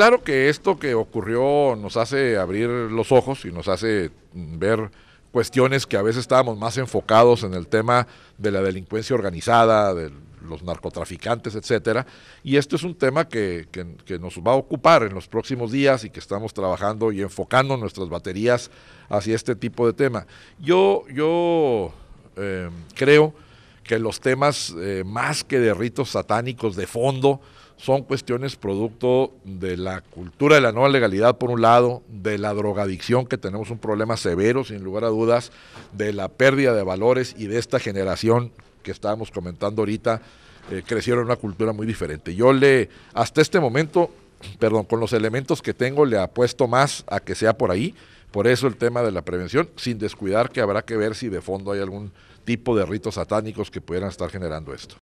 Claro que esto que ocurrió nos hace abrir los ojos y nos hace mm, ver cuestiones que a veces estábamos más enfocados en el tema de la delincuencia organizada, de los narcotraficantes, etcétera. Y esto es un tema que, nos va a ocupar en los próximos días y que estamos trabajando y enfocando nuestras baterías hacia este tipo de tema. Yo, yo em, creo que los temas eh, más que de ritos satánicos de fondo son cuestiones producto de la cultura de la nueva legalidad por un lado, de la drogadicción que tenemos un problema severo sin lugar a dudas, de la pérdida de valores y de esta generación que estábamos comentando ahorita, eh, crecieron en una cultura muy diferente. Yo le, hasta este momento, perdón, con los elementos que tengo le apuesto más a que sea por ahí, por eso el tema de la prevención, sin descuidar que habrá que ver si de fondo hay algún tipo de ritos satánicos que pudieran estar generando esto.